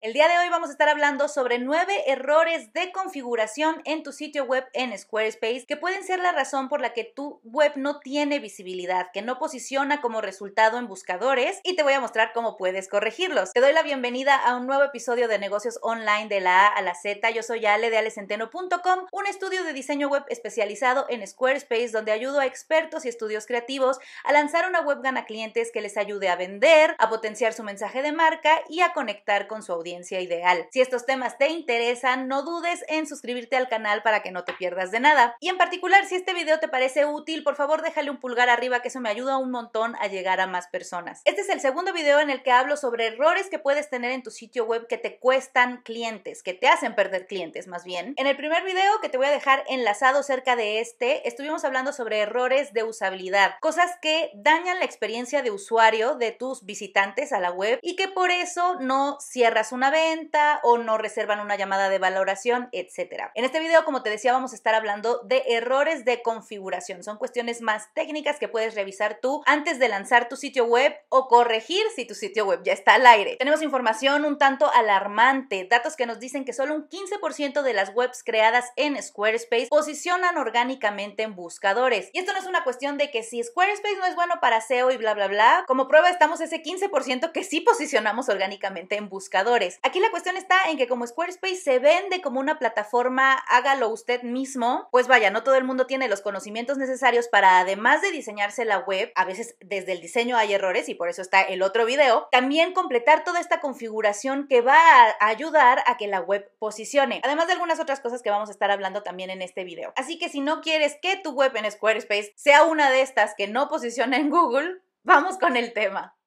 El día de hoy vamos a estar hablando sobre nueve errores de configuración en tu sitio web en Squarespace que pueden ser la razón por la que tu web no tiene visibilidad, que no posiciona como resultado en buscadores y te voy a mostrar cómo puedes corregirlos. Te doy la bienvenida a un nuevo episodio de negocios online de la A a la Z. Yo soy Ale de alecenteno.com, un estudio de diseño web especializado en Squarespace donde ayudo a expertos y estudios creativos a lanzar una web gana clientes que les ayude a vender, a potenciar su mensaje de marca y a conectar con su audiencia ideal. Si estos temas te interesan, no dudes en suscribirte al canal para que no te pierdas de nada. Y en particular, si este video te parece útil, por favor déjale un pulgar arriba que eso me ayuda un montón a llegar a más personas. Este es el segundo video en el que hablo sobre errores que puedes tener en tu sitio web que te cuestan clientes, que te hacen perder clientes más bien. En el primer video que te voy a dejar enlazado cerca de este, estuvimos hablando sobre errores de usabilidad, cosas que dañan la experiencia de usuario de tus visitantes a la web y que por eso no cierras un una venta o no reservan una llamada de valoración, etc. En este video, como te decía, vamos a estar hablando de errores de configuración. Son cuestiones más técnicas que puedes revisar tú antes de lanzar tu sitio web o corregir si tu sitio web ya está al aire. Tenemos información un tanto alarmante, datos que nos dicen que solo un 15% de las webs creadas en Squarespace posicionan orgánicamente en buscadores. Y esto no es una cuestión de que si Squarespace no es bueno para SEO y bla, bla, bla, como prueba estamos ese 15% que sí posicionamos orgánicamente en buscadores. Aquí la cuestión está en que como Squarespace se vende como una plataforma, hágalo usted mismo, pues vaya, no todo el mundo tiene los conocimientos necesarios para, además de diseñarse la web, a veces desde el diseño hay errores y por eso está el otro video, también completar toda esta configuración que va a ayudar a que la web posicione, además de algunas otras cosas que vamos a estar hablando también en este video. Así que si no quieres que tu web en Squarespace sea una de estas que no posiciona en Google, vamos con el tema.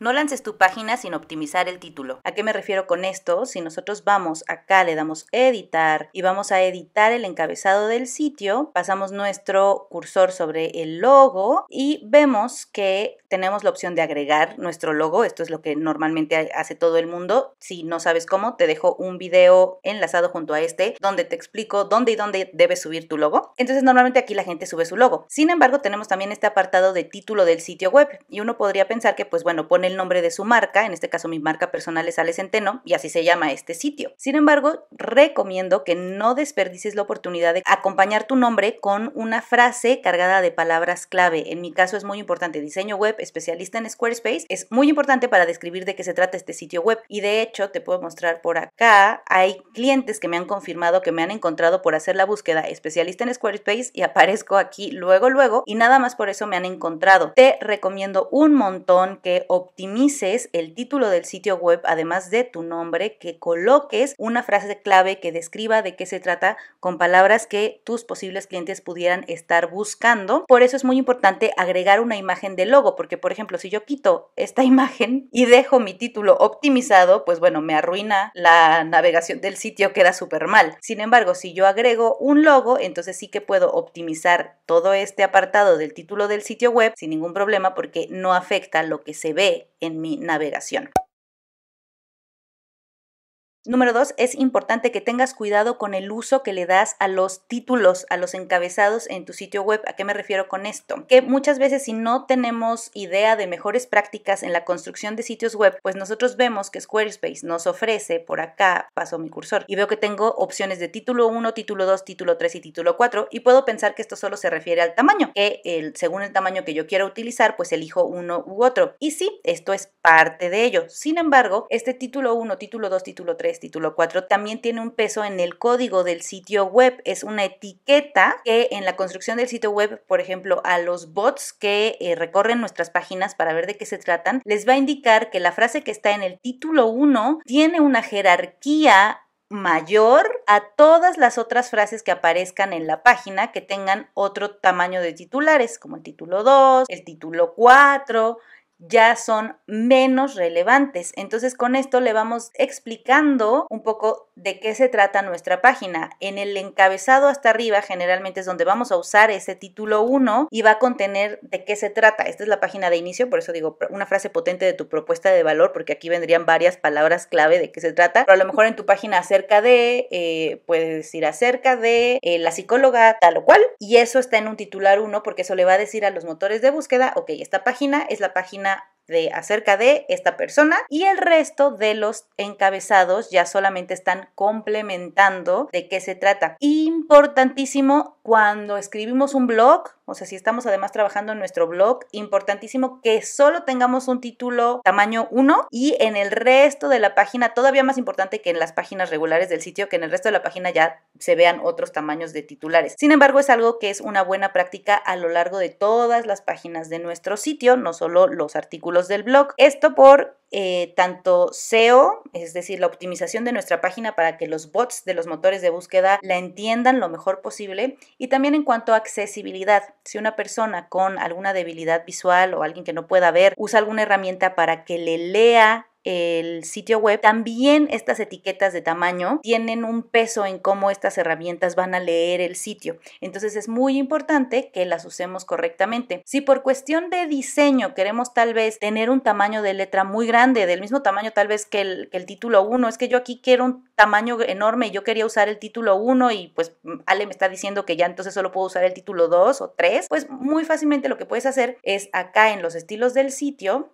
No lances tu página sin optimizar el título. ¿A qué me refiero con esto? Si nosotros vamos acá, le damos editar y vamos a editar el encabezado del sitio, pasamos nuestro cursor sobre el logo y vemos que tenemos la opción de agregar nuestro logo. Esto es lo que normalmente hace todo el mundo. Si no sabes cómo, te dejo un video enlazado junto a este donde te explico dónde y dónde debes subir tu logo. Entonces normalmente aquí la gente sube su logo. Sin embargo, tenemos también este apartado de título del sitio web y uno podría pensar que pues bueno, pone el nombre de su marca, en este caso mi marca personal es Ale Centeno, y así se llama este sitio. Sin embargo, recomiendo que no desperdices la oportunidad de acompañar tu nombre con una frase cargada de palabras clave. En mi caso es muy importante, diseño web, especialista en Squarespace, es muy importante para describir de qué se trata este sitio web. Y de hecho, te puedo mostrar por acá, hay clientes que me han confirmado que me han encontrado por hacer la búsqueda especialista en Squarespace y aparezco aquí luego, luego, y nada más por eso me han encontrado. Te recomiendo un montón que optimices el título del sitio web, además de tu nombre, que coloques una frase clave que describa de qué se trata con palabras que tus posibles clientes pudieran estar buscando. Por eso es muy importante agregar una imagen de logo, porque por ejemplo, si yo quito esta imagen y dejo mi título optimizado, pues bueno, me arruina la navegación del sitio, queda súper mal. Sin embargo, si yo agrego un logo, entonces sí que puedo optimizar todo este apartado del título del sitio web sin ningún problema porque no afecta lo que se ve en mi navegación. Número dos, es importante que tengas cuidado con el uso que le das a los títulos, a los encabezados en tu sitio web. ¿A qué me refiero con esto? Que muchas veces si no tenemos idea de mejores prácticas en la construcción de sitios web, pues nosotros vemos que Squarespace nos ofrece, por acá paso mi cursor, y veo que tengo opciones de título 1, título 2, título 3 y título 4, y puedo pensar que esto solo se refiere al tamaño, que según el tamaño que yo quiera utilizar, pues elijo uno u otro. Y sí, esto es parte de ello. Sin embargo, este título 1, título 2, título 3, título 4, también tiene un peso en el código del sitio web. Es una etiqueta que en la construcción del sitio web, por ejemplo, a los bots que eh, recorren nuestras páginas para ver de qué se tratan, les va a indicar que la frase que está en el título 1 tiene una jerarquía mayor a todas las otras frases que aparezcan en la página que tengan otro tamaño de titulares, como el título 2, el título 4, ya son menos relevantes. Entonces con esto le vamos explicando un poco de qué se trata nuestra página. En el encabezado hasta arriba generalmente es donde vamos a usar ese título 1 y va a contener de qué se trata. Esta es la página de inicio, por eso digo una frase potente de tu propuesta de valor porque aquí vendrían varias palabras clave de qué se trata. Pero a lo mejor en tu página acerca de, eh, puedes decir acerca de eh, la psicóloga tal o cual y eso está en un titular 1 porque eso le va a decir a los motores de búsqueda, ok, esta página es la página de acerca de esta persona y el resto de los encabezados ya solamente están complementando de qué se trata. Importantísimo cuando escribimos un blog, o sea, si estamos además trabajando en nuestro blog, importantísimo que solo tengamos un título tamaño 1 y en el resto de la página, todavía más importante que en las páginas regulares del sitio, que en el resto de la página ya se vean otros tamaños de titulares. Sin embargo, es algo que es una buena práctica a lo largo de todas las páginas de nuestro sitio, no solo los artículos los del blog. Esto por eh, tanto SEO, es decir, la optimización de nuestra página para que los bots de los motores de búsqueda la entiendan lo mejor posible, y también en cuanto a accesibilidad. Si una persona con alguna debilidad visual o alguien que no pueda ver usa alguna herramienta para que le lea el sitio web, también estas etiquetas de tamaño tienen un peso en cómo estas herramientas van a leer el sitio. Entonces es muy importante que las usemos correctamente. Si por cuestión de diseño queremos tal vez tener un tamaño de letra muy grande, del mismo tamaño tal vez que el, título 1, es que yo aquí quiero un tamaño enorme y yo quería usar el título 1 y pues Ale me está diciendo que ya entonces solo puedo usar el título 2 o 3, pues muy fácilmente lo que puedes hacer es acá en los estilos del sitio,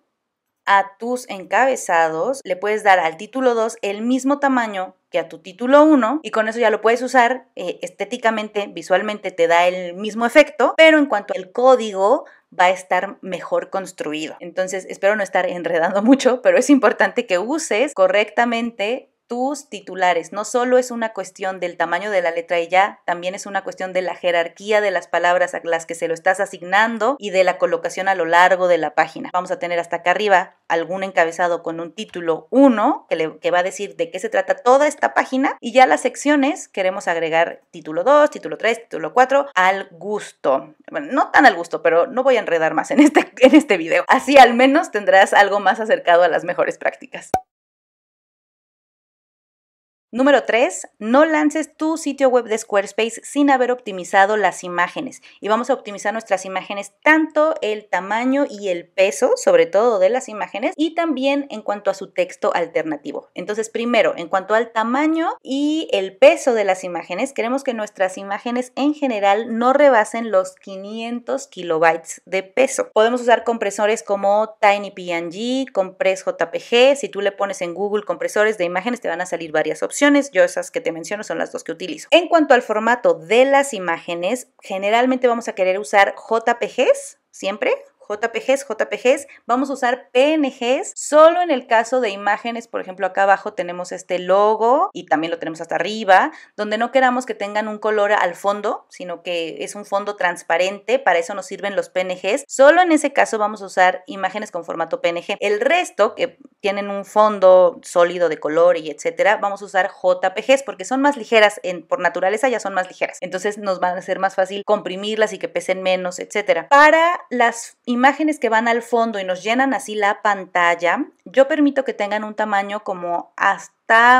a tus encabezados le puedes dar al título 2 el mismo tamaño que a tu título 1 y con eso ya lo puedes usar eh, estéticamente, visualmente te da el mismo efecto, pero en cuanto al código va a estar mejor construido. Entonces espero no estar enredando mucho, pero es importante que uses correctamente tus titulares. No solo es una cuestión del tamaño de la letra y ya, también es una cuestión de la jerarquía de las palabras a las que se lo estás asignando y de la colocación a lo largo de la página. Vamos a tener hasta acá arriba algún encabezado con un título 1 que, va a decir de qué se trata toda esta página y ya las secciones queremos agregar título 2, título 3, título 4 al gusto. Bueno, no tan al gusto, pero no voy a enredar más en este, en este video. Así al menos tendrás algo más acercado a las mejores prácticas. Número 3. No lances tu sitio web de Squarespace sin haber optimizado las imágenes. Y vamos a optimizar nuestras imágenes, tanto el tamaño y el peso, sobre todo de las imágenes, y también en cuanto a su texto alternativo. Entonces, primero, en cuanto al tamaño y el peso de las imágenes, queremos que nuestras imágenes en general no rebasen los 500 kilobytes de peso. Podemos usar compresores como TinyPNG, CompressJPG. Si tú le pones en Google compresores de imágenes, te van a salir varias opciones. Yo esas que te menciono son las dos que utilizo. En cuanto al formato de las imágenes, generalmente vamos a querer usar JPGs siempre, JPGs, JPGs, vamos a usar PNGs solo en el caso de imágenes, por ejemplo, acá abajo tenemos este logo y también lo tenemos hasta arriba, donde no queramos que tengan un color al fondo, sino que es un fondo transparente, para eso nos sirven los PNGs. Solo en ese caso vamos a usar imágenes con formato PNG. El resto que tienen un fondo sólido de color y etcétera, vamos a usar JPGs porque son más ligeras, por naturaleza ya son más ligeras. Entonces nos van a ser más fácil comprimirlas y que pesen menos, etcétera. Para las imágenes imágenes que van al fondo y nos llenan así la pantalla, yo permito que tengan un tamaño como hasta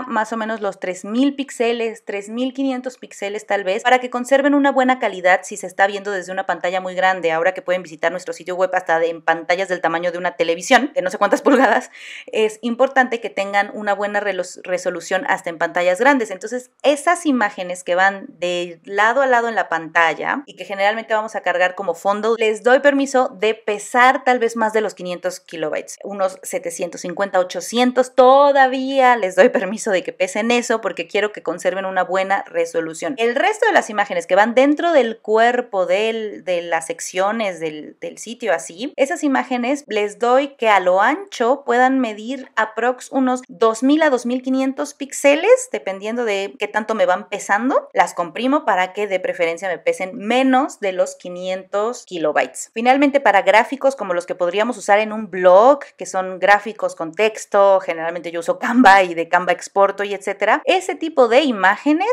más o menos los 3000 píxeles, 3500 píxeles tal vez, para que conserven una buena calidad si se está viendo desde una pantalla muy grande. Ahora que pueden visitar nuestro sitio web hasta en pantallas del tamaño de una televisión, que no sé cuántas pulgadas, es importante que tengan una buena resolución hasta en pantallas grandes. Entonces, esas imágenes que van de lado a lado en la pantalla y que generalmente vamos a cargar como fondo, les doy permiso de pesar tal vez más de los 500 kilobytes, unos 750, 800, todavía les doy permiso permiso de que pesen eso porque quiero que conserven una buena resolución. El resto de las imágenes que van dentro del cuerpo de las secciones del, sitio así, esas imágenes les doy que a lo ancho puedan medir aprox unos 2000 a 2500 píxeles, dependiendo de qué tanto me van pesando. Las comprimo para que de preferencia me pesen menos de los 500 kilobytes. Finalmente, para gráficos como los que podríamos usar en un blog, que son gráficos con texto, generalmente yo uso Canva y de Canva exporto y etcétera, ese tipo de imágenes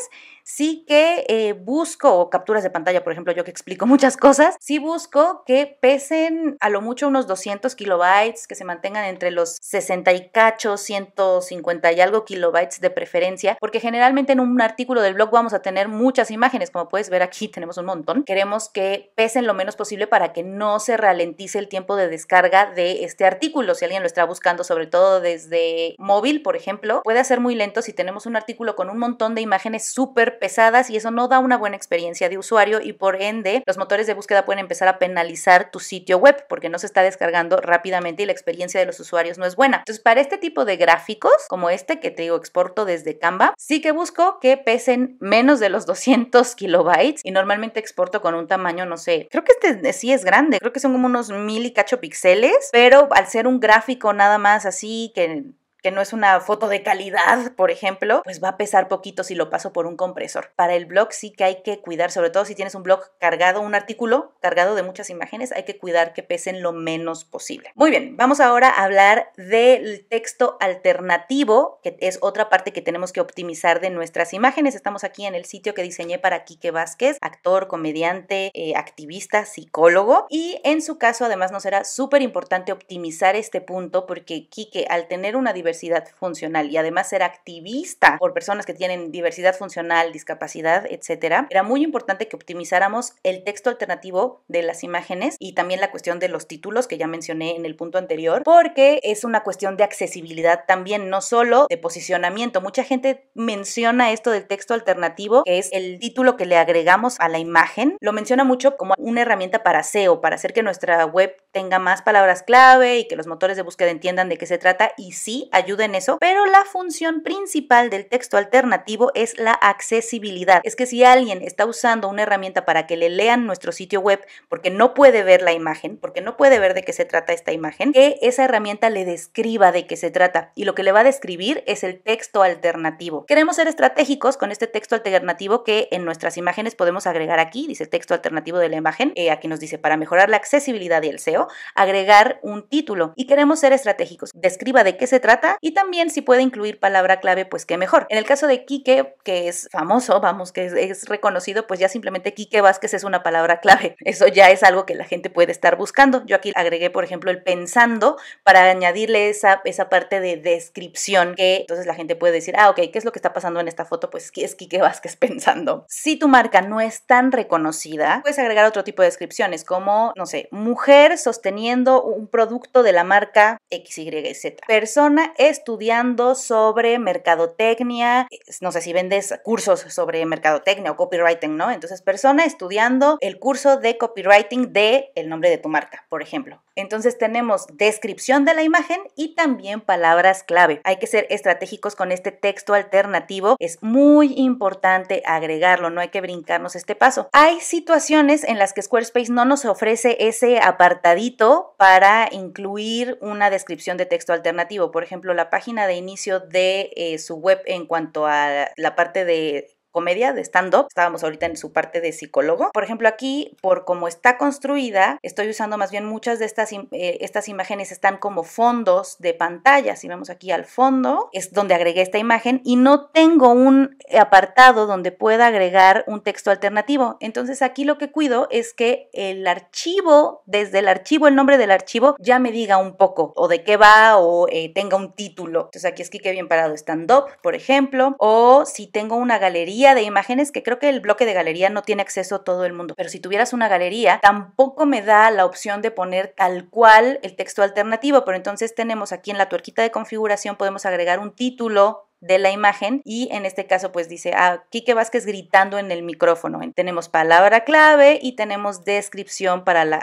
sí que eh, busco, o capturas de pantalla, por ejemplo, yo que explico muchas cosas, sí busco que pesen a lo mucho unos 200 kilobytes, que se mantengan entre los 60 y cacho, 150 y algo kilobytes de preferencia, porque generalmente en un artículo del blog vamos a tener muchas imágenes, como puedes ver aquí tenemos un montón. Queremos que pesen lo menos posible para que no se ralentice el tiempo de descarga de este artículo. Si alguien lo está buscando, sobre todo desde móvil, por ejemplo, puede ser muy lento si tenemos un artículo con un montón de imágenes súper pesadas y eso no da una buena experiencia de usuario y por ende los motores de búsqueda pueden empezar a penalizar tu sitio web porque no se está descargando rápidamente y la experiencia de los usuarios no es buena. Entonces, para este tipo de gráficos, como este que te digo exporto desde Canva, sí que busco que pesen menos de los 200 kilobytes y normalmente exporto con un tamaño, no sé, creo que este sí es grande, creo que son como unos mil y cacho píxeles, pero al ser un gráfico nada más así que que no es una foto de calidad, por ejemplo, pues va a pesar poquito si lo paso por un compresor. Para el blog sí que hay que cuidar, sobre todo si tienes un blog cargado, un artículo cargado de muchas imágenes, hay que cuidar que pesen lo menos posible. Muy bien, vamos ahora a hablar del texto alternativo, que es otra parte que tenemos que optimizar de nuestras imágenes. Estamos aquí en el sitio que diseñé para Quique Vázquez, actor, comediante, eh, activista, psicólogo, y en su caso además nos será súper importante optimizar este punto porque Quique al tener una diversidad diversidad funcional y además ser activista por personas que tienen diversidad funcional, discapacidad, etcétera, era muy importante que optimizáramos el texto alternativo de las imágenes y también la cuestión de los títulos que ya mencioné en el punto anterior, porque es una cuestión de accesibilidad también, no solo de posicionamiento. Mucha gente menciona esto del texto alternativo, que es el título que le agregamos a la imagen. Lo menciona mucho como una herramienta para SEO, para hacer que nuestra web tenga más palabras clave y que los motores de búsqueda entiendan de qué se trata. Y sí, ayuda en eso, pero la función principal del texto alternativo es la accesibilidad. Es que si alguien está usando una herramienta para que le lean nuestro sitio web porque no puede ver la imagen, porque no puede ver de qué se trata esta imagen, que esa herramienta le describa de qué se trata y lo que le va a describir es el texto alternativo. Queremos ser estratégicos con este texto alternativo que en nuestras imágenes podemos agregar aquí, dice texto alternativo de la imagen, eh, aquí nos dice para mejorar la accesibilidad y el SEO, agregar un título y queremos ser estratégicos. Describa de qué se trata y también si puede incluir palabra clave, pues qué mejor. En el caso de Quique, que es famoso, vamos, que es, reconocido, pues ya simplemente Quique Vázquez es una palabra clave. Eso ya es algo que la gente puede estar buscando. Yo aquí agregué, por ejemplo, el pensando para añadirle esa, esa parte de descripción que entonces la gente puede decir, ah, ok, ¿qué es lo que está pasando en esta foto? Pues es Quique Vázquez pensando. Si tu marca no es tan reconocida, puedes agregar otro tipo de descripciones como, no sé, mujer sosteniendo un producto de la marca XYZ, persona estudiando sobre mercadotecnia, no sé si vendes cursos sobre mercadotecnia o copywriting, ¿no? Entonces, persona estudiando el curso de copywriting de el nombre de tu marca, por ejemplo. Entonces, tenemos descripción de la imagen y también palabras clave. Hay que ser estratégicos con este texto alternativo, es muy importante agregarlo, no hay que brincarnos este paso. Hay situaciones en las que Squarespace no nos ofrece ese apartadito para incluir una descripción de texto alternativo, por ejemplo, la página de inicio de eh, su web en cuanto a la parte de comedia de stand-up. Estábamos ahorita en su parte de psicólogo. Por ejemplo, aquí, por cómo está construida, estoy usando más bien muchas de estas, eh, estas imágenes están como fondos de pantalla. Si vemos aquí al fondo, es donde agregué esta imagen y no tengo un apartado donde pueda agregar un texto alternativo. Entonces aquí lo que cuido es que el archivo, desde el archivo, el nombre del archivo, ya me diga un poco o de qué va o eh, tenga un título. Entonces aquí es que qué bien parado stand-up, por ejemplo, o si tengo una galería de imágenes, que creo que el bloque de galería no tiene acceso a todo el mundo, pero si tuvieras una galería, tampoco me da la opción de poner tal cual el texto alternativo, pero entonces tenemos aquí en la tuerquita de configuración, podemos agregar un título de la imagen y en este caso pues dice a ah, Quique Vázquez gritando en el micrófono. Tenemos palabra clave y tenemos descripción para la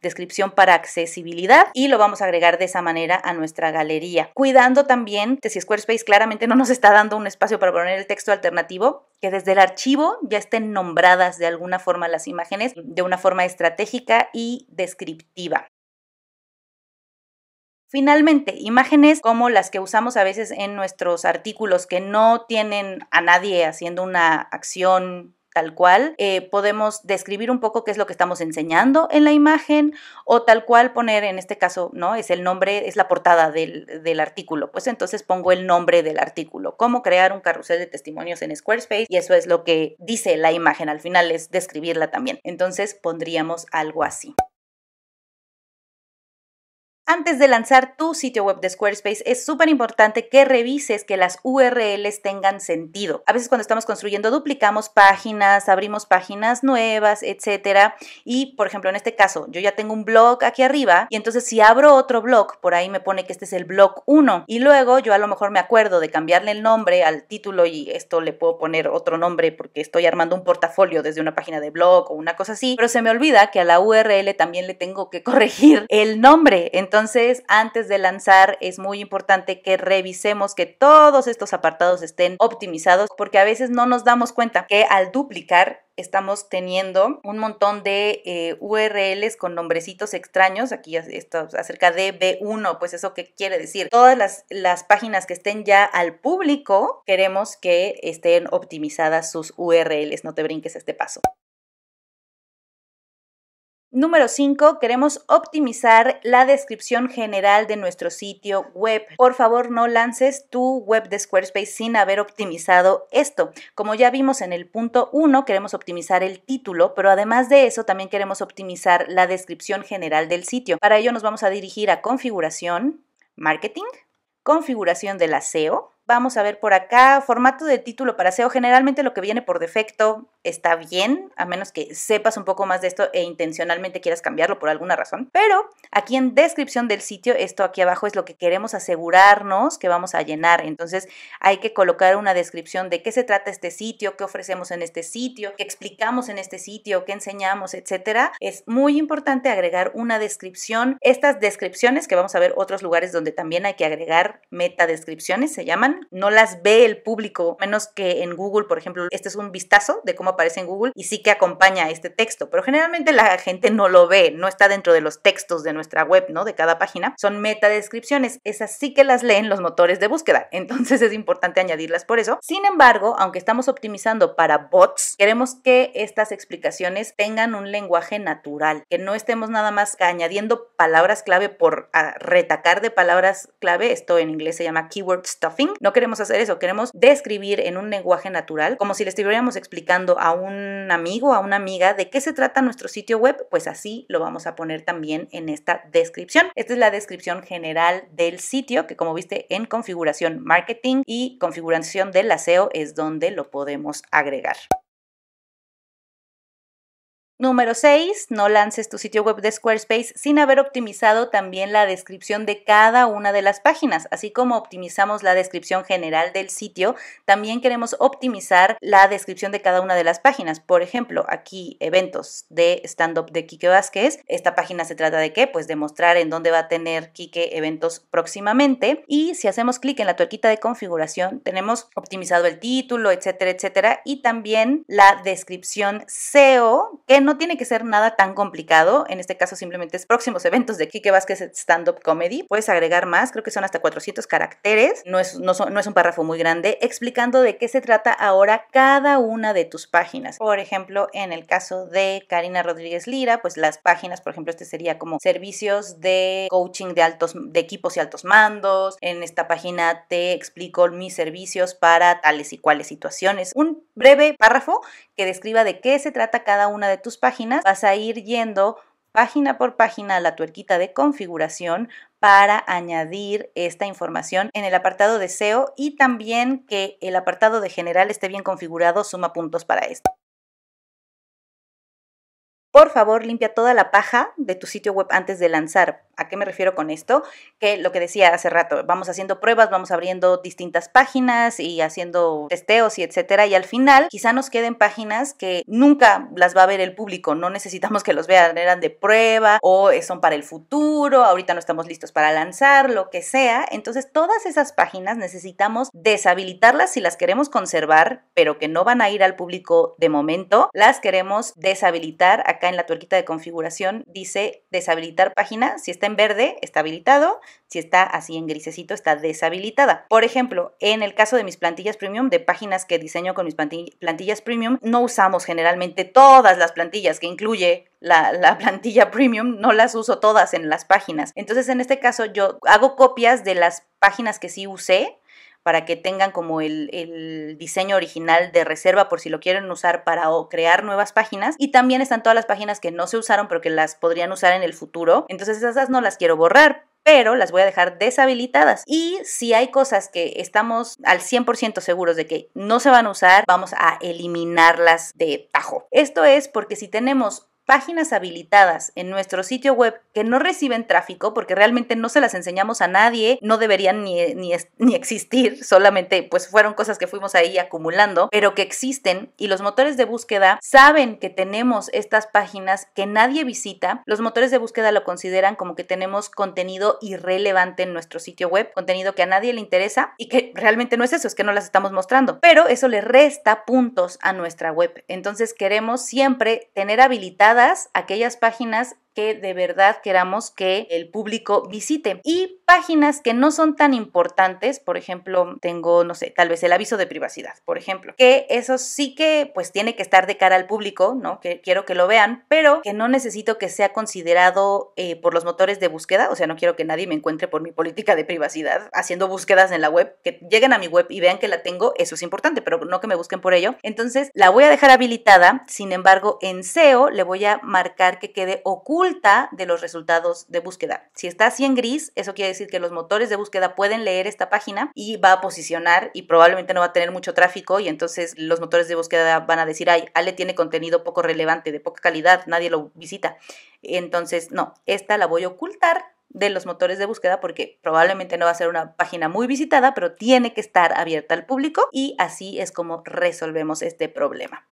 descripción para accesibilidad y lo vamos a agregar de esa manera a nuestra galería. Cuidando también que si Squarespace claramente no nos está dando un espacio para poner el texto alternativo, que desde el archivo ya estén nombradas de alguna forma las imágenes de una forma estratégica y descriptiva. Finalmente, imágenes como las que usamos a veces en nuestros artículos que no tienen a nadie haciendo una acción tal cual. Eh, podemos describir un poco qué es lo que estamos enseñando en la imagen o tal cual poner, en este caso, ¿no? Es el nombre, es la portada del, del artículo. Pues entonces pongo el nombre del artículo. Cómo crear un carrusel de testimonios en Squarespace y eso es lo que dice la imagen. Al final es describirla también. Entonces pondríamos algo así. Antes de lanzar tu sitio web de Squarespace, es súper importante que revises que las URLs tengan sentido. A veces cuando estamos construyendo duplicamos páginas, abrimos páginas nuevas, etcétera. Y, por ejemplo, en este caso, yo ya tengo un blog aquí arriba y entonces si abro otro blog, por ahí me pone que este es el blog 1 y luego yo a lo mejor me acuerdo de cambiarle el nombre al título y esto le puedo poner otro nombre porque estoy armando un portafolio desde una página de blog o una cosa así, pero se me olvida que a la URL también le tengo que corregir el nombre. Entonces, entonces, antes de lanzar es muy importante que revisemos que todos estos apartados estén optimizados porque a veces no nos damos cuenta que al duplicar estamos teniendo un montón de eh, URLs con nombrecitos extraños. Aquí está acerca de B1, pues eso que quiere decir. Todas las, las páginas que estén ya al público, queremos que estén optimizadas sus URLs. No te brinques este paso. Número 5. Queremos optimizar la descripción general de nuestro sitio web. Por favor, no lances tu web de Squarespace sin haber optimizado esto. Como ya vimos en el punto 1, queremos optimizar el título, pero además de eso también queremos optimizar la descripción general del sitio. Para ello nos vamos a dirigir a configuración, marketing, configuración de la SEO, Vamos a ver por acá, formato de título para SEO. Generalmente lo que viene por defecto está bien, a menos que sepas un poco más de esto e intencionalmente quieras cambiarlo por alguna razón. Pero aquí en descripción del sitio, esto aquí abajo es lo que queremos asegurarnos que vamos a llenar. Entonces hay que colocar una descripción de qué se trata este sitio, qué ofrecemos en este sitio, qué explicamos en este sitio, qué enseñamos, etcétera. Es muy importante agregar una descripción. Estas descripciones que vamos a ver otros lugares donde también hay que agregar descripciones, se llaman no las ve el público, menos que en Google, por ejemplo, este es un vistazo de cómo aparece en Google y sí que acompaña este texto, pero generalmente la gente no lo ve, no está dentro de los textos de nuestra web, ¿no? De cada página. Son metadescripciones, esas sí que las leen los motores de búsqueda, entonces es importante añadirlas por eso. Sin embargo, aunque estamos optimizando para bots, queremos que estas explicaciones tengan un lenguaje natural, que no estemos nada más añadiendo palabras clave por retacar de palabras clave, esto en inglés se llama keyword stuffing, ¿no? No queremos hacer eso, queremos describir en un lenguaje natural, como si le estuviéramos explicando a un amigo, a una amiga, de qué se trata nuestro sitio web, pues así lo vamos a poner también en esta descripción. Esta es la descripción general del sitio, que como viste en configuración marketing y configuración del SEO es donde lo podemos agregar. Número 6. No lances tu sitio web de Squarespace sin haber optimizado también la descripción de cada una de las páginas. Así como optimizamos la descripción general del sitio, también queremos optimizar la descripción de cada una de las páginas. Por ejemplo, aquí eventos de stand-up de Quique Vázquez. Esta página se trata de qué? Pues de mostrar en dónde va a tener Quique eventos próximamente. Y si hacemos clic en la tuerquita de configuración, tenemos optimizado el título, etcétera, etcétera. Y también la descripción SEO que no tiene que ser nada tan complicado. En este caso simplemente es próximos eventos de Kike Vázquez Stand-Up Comedy. Puedes agregar más, creo que son hasta 400 caracteres. No es, es un párrafo muy grande, explicando de qué se trata ahora cada una de tus páginas. Por ejemplo, en el caso de Karina Rodríguez Lira, pues las páginas, por ejemplo, este sería como servicios de coaching de altos de equipos y altos mandos. En esta página te explico mis servicios para tales y cuales situaciones. Un breve párrafo que describa de qué se trata cada una de tus páginas. Vas a ir yendo página por página a la tuerquita de configuración para añadir esta información en el apartado de SEO y también que el apartado de general esté bien configurado, suma puntos para esto. Por favor, limpia toda la paja de tu sitio web antes de lanzar ¿A qué me refiero con esto? Que lo que decía hace rato, vamos haciendo pruebas, vamos abriendo distintas páginas y haciendo testeos y etcétera, y al final quizá nos queden páginas que nunca las va a ver el público, no necesitamos que los vean, eran de prueba o son para el futuro, ahorita no estamos listos para lanzar, lo que sea. Entonces, todas esas páginas necesitamos deshabilitarlas si las queremos conservar, pero que no van a ir al público de momento, las queremos deshabilitar. Acá en la tuerquita de configuración dice deshabilitar página si está en verde, está habilitado. Si está así en grisecito, está deshabilitada. Por ejemplo, en el caso de mis plantillas premium, de páginas que diseño con mis plantillas premium, no usamos generalmente todas las plantillas que incluye la, la, plantilla premium, no las uso todas en las páginas. Entonces, en este caso, yo hago copias de las páginas que sí usé para que tengan como el, diseño original de reserva por si lo quieren usar para crear nuevas páginas. Y también están todas las páginas que no se usaron pero que las podrían usar en el futuro. Entonces esas no las quiero borrar, pero las voy a dejar deshabilitadas. Y si hay cosas que estamos al 100% seguros de que no se van a usar, vamos a eliminarlas de tajo. Esto es porque si tenemos páginas habilitadas en nuestro sitio web que no reciben tráfico, porque realmente no se las enseñamos a nadie, no deberían ni, ni, existir, solamente pues fueron cosas que fuimos ahí acumulando, pero que existen y los motores de búsqueda saben que tenemos estas páginas que nadie visita, los motores de búsqueda lo consideran como que tenemos contenido irrelevante en nuestro sitio web, contenido que a nadie le interesa y que realmente no es eso, es que no las estamos mostrando, pero eso le resta puntos a nuestra web. Entonces queremos siempre tener habilitadas aquellas páginas que de verdad queramos que el público visite. Y páginas que no son tan importantes, por ejemplo, tengo, no sé, tal vez el aviso de privacidad, por ejemplo, que eso sí que pues tiene que estar de cara al público, ¿no? Que quiero que lo vean, pero que no necesito que sea considerado eh, por los motores de búsqueda, o sea, no quiero que nadie me encuentre por mi política de privacidad haciendo búsquedas en la web, que lleguen a mi web y vean que la tengo, eso es importante, pero no que me busquen por ello. Entonces, la voy a dejar habilitada, sin embargo, en SEO le voy a marcar que quede oculta de los resultados de búsqueda. Si está así en gris, eso quiere decir que los motores de búsqueda pueden leer esta página y va a posicionar y probablemente no va a tener mucho tráfico y entonces los motores de búsqueda van a decir, ay, Ale tiene contenido poco relevante, de poca calidad, nadie lo visita. Entonces, no, esta la voy a ocultar de los motores de búsqueda porque probablemente no va a ser una página muy visitada, pero tiene que estar abierta al público y así es como resolvemos este problema.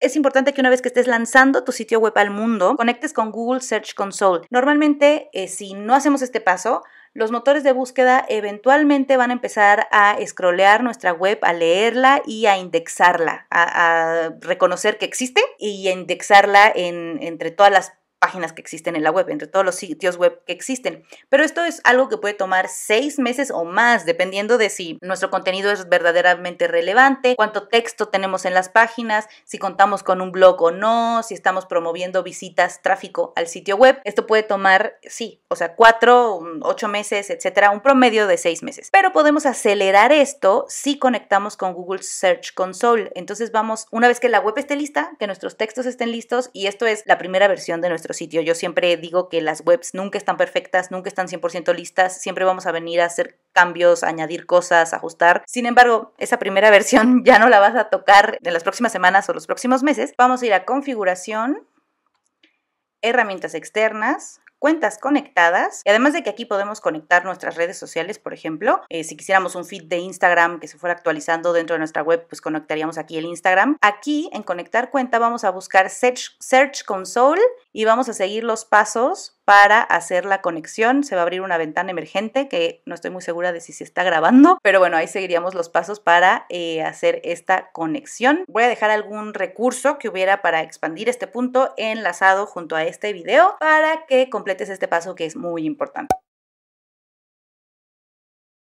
Es importante que una vez que estés lanzando tu sitio web al mundo, conectes con Google Search Console. Normalmente, eh, si no hacemos este paso, los motores de búsqueda eventualmente van a empezar a scrollear nuestra web, a leerla y a indexarla, a, reconocer que existe y a indexarla entre todas las páginas que existen en la web, entre todos los sitios web que existen. Pero esto es algo que puede tomar seis meses o más, dependiendo de si nuestro contenido es verdaderamente relevante, cuánto texto tenemos en las páginas, si contamos con un blog o no, si estamos promoviendo visitas, tráfico al sitio web. Esto puede tomar, sí, o sea, cuatro, ocho meses, etcétera, un promedio de seis meses. Pero podemos acelerar esto si conectamos con Google Search Console. Entonces vamos, una vez que la web esté lista, que nuestros textos estén listos, y esto es la primera versión de nuestro sitio. Yo siempre digo que las webs nunca están perfectas, nunca están 100% listas, siempre vamos a venir a hacer cambios, añadir cosas, ajustar. Sin embargo, esa primera versión ya no la vas a tocar en las próximas semanas o los próximos meses. Vamos a ir a configuración, herramientas externas, cuentas conectadas. Y además de que aquí podemos conectar nuestras redes sociales, por ejemplo, eh, si quisiéramos un feed de Instagram que se fuera actualizando dentro de nuestra web, pues conectaríamos aquí el Instagram. Aquí en conectar cuenta vamos a buscar Search Console y vamos a seguir los pasos para hacer la conexión. Se va a abrir una ventana emergente que no estoy muy segura de si se está grabando, pero bueno, ahí seguiríamos los pasos para eh, hacer esta conexión. Voy a dejar algún recurso que hubiera para expandir este punto enlazado junto a este video para que completes este paso que es muy importante.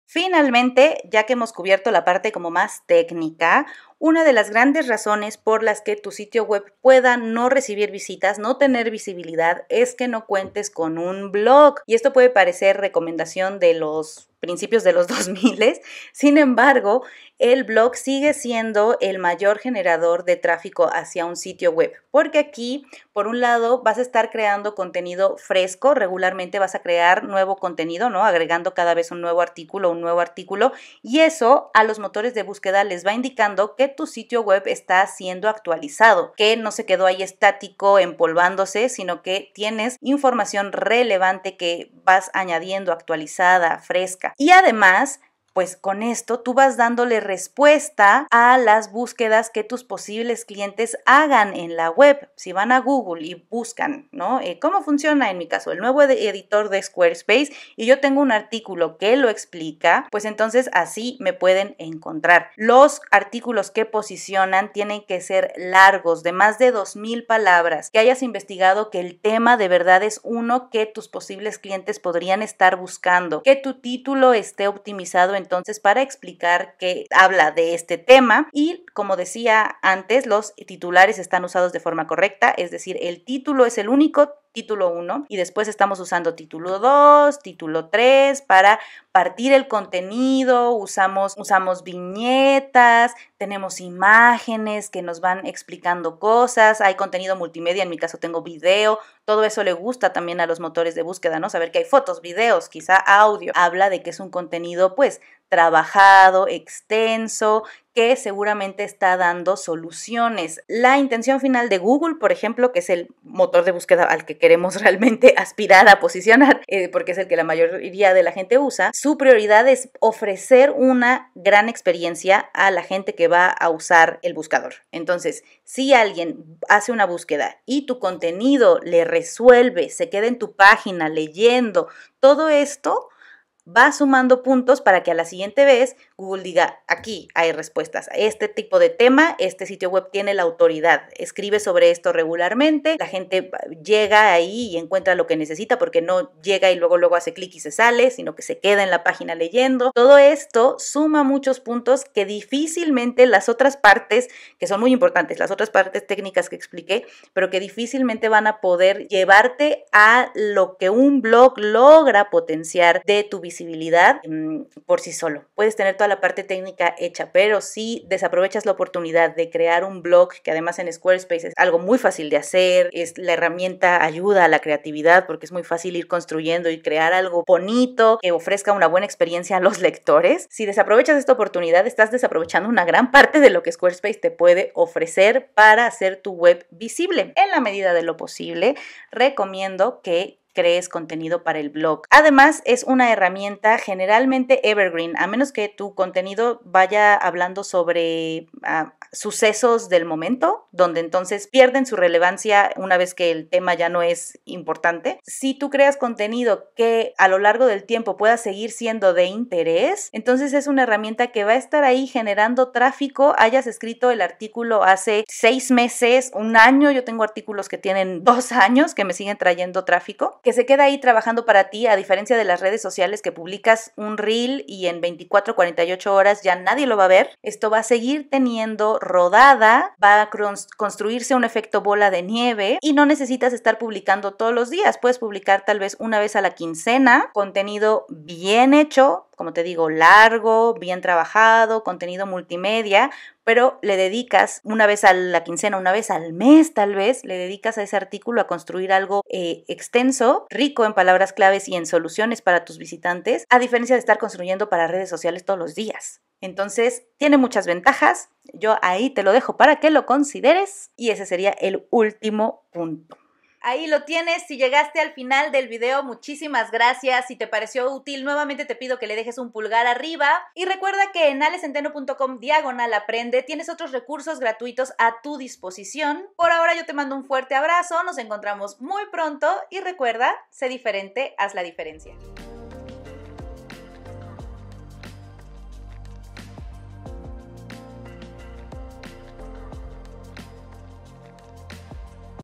Finalmente, ya que hemos cubierto la parte como más técnica, una de las grandes razones por las que tu sitio web pueda no recibir visitas, no tener visibilidad, es que no cuentes con un blog. Y esto puede parecer recomendación de los principios de los 2000. Sin embargo, el blog sigue siendo el mayor generador de tráfico hacia un sitio web, porque aquí, por un lado, vas a estar creando contenido fresco, regularmente vas a crear nuevo contenido, ¿no? Agregando cada vez un nuevo artículo, un nuevo artículo, y eso a los motores de búsqueda les va indicando que tu sitio web está siendo actualizado, que no se quedó ahí estático empolvándose, sino que tienes información relevante que vas añadiendo actualizada, fresca. Y además, pues con esto tú vas dándole respuesta a las búsquedas que tus posibles clientes hagan en la web. Si van a Google y buscan, ¿no? Eh, ¿Cómo funciona en mi caso el nuevo editor de Squarespace? Y yo tengo un artículo que lo explica, pues entonces así me pueden encontrar. Los artículos que posicionan tienen que ser largos, de más de 2.000 palabras, que hayas investigado que el tema de verdad es uno que tus posibles clientes podrían estar buscando, que tu título esté optimizado en entonces para explicar que habla de este tema y como decía antes, los titulares están usados de forma correcta, es decir, el título es el único título 1 y después estamos usando título 2, título 3 para partir el contenido, usamos, usamos viñetas, tenemos imágenes que nos van explicando cosas, hay contenido multimedia, en mi caso tengo video, todo eso le gusta también a los motores de búsqueda, ¿no? Saber que hay fotos, videos, quizá audio. Habla de que es un contenido pues trabajado, extenso, seguramente está dando soluciones. La intención final de Google, por ejemplo, que es el motor de búsqueda al que queremos realmente aspirar a posicionar, eh, porque es el que la mayoría de la gente usa, su prioridad es ofrecer una gran experiencia a la gente que va a usar el buscador. Entonces, si alguien hace una búsqueda y tu contenido le resuelve, se queda en tu página leyendo, todo esto va sumando puntos para que a la siguiente vez Google diga, aquí hay respuestas. A este tipo de tema, este sitio web tiene la autoridad, escribe sobre esto regularmente, la gente llega ahí y encuentra lo que necesita porque no llega y luego luego hace clic y se sale, sino que se queda en la página leyendo. Todo esto suma muchos puntos que difícilmente las otras partes, que son muy importantes, las otras partes técnicas que expliqué, pero que difícilmente van a poder llevarte a lo que un blog logra potenciar de tu visibilidad mm, por sí solo. Puedes tener toda la parte técnica hecha, pero si desaprovechas la oportunidad de crear un blog, que además en Squarespace es algo muy fácil de hacer, es la herramienta ayuda a la creatividad porque es muy fácil ir construyendo y crear algo bonito que ofrezca una buena experiencia a los lectores. Si desaprovechas esta oportunidad, estás desaprovechando una gran parte de lo que Squarespace te puede ofrecer para hacer tu web visible. En la medida de lo posible, recomiendo que crees contenido para el blog. Además, es una herramienta generalmente evergreen, a menos que tu contenido vaya hablando sobre ah, sucesos del momento, donde entonces pierden su relevancia una vez que el tema ya no es importante. Si tú creas contenido que a lo largo del tiempo pueda seguir siendo de interés, entonces es una herramienta que va a estar ahí generando tráfico, hayas escrito el artículo hace seis meses, un año, yo tengo artículos que tienen dos años que me siguen trayendo tráfico que se queda ahí trabajando para ti, a diferencia de las redes sociales que publicas un reel y en 24, 48 horas ya nadie lo va a ver. Esto va a seguir teniendo rodada, va a construirse un efecto bola de nieve y no necesitas estar publicando todos los días. Puedes publicar tal vez una vez a la quincena, contenido bien hecho, como te digo, largo, bien trabajado, contenido multimedia, pero le dedicas una vez a la quincena, una vez al mes tal vez, le dedicas a ese artículo a construir algo eh, extenso, rico en palabras claves y en soluciones para tus visitantes, a diferencia de estar construyendo para redes sociales todos los días. Entonces, tiene muchas ventajas, yo ahí te lo dejo para que lo consideres y ese sería el último punto. Ahí lo tienes, si llegaste al final del video, muchísimas gracias. Si te pareció útil, nuevamente te pido que le dejes un pulgar arriba. Y recuerda que en alecenteno.com diagonal aprende tienes otros recursos gratuitos a tu disposición. Por ahora yo te mando un fuerte abrazo, nos encontramos muy pronto y recuerda, sé diferente, haz la diferencia.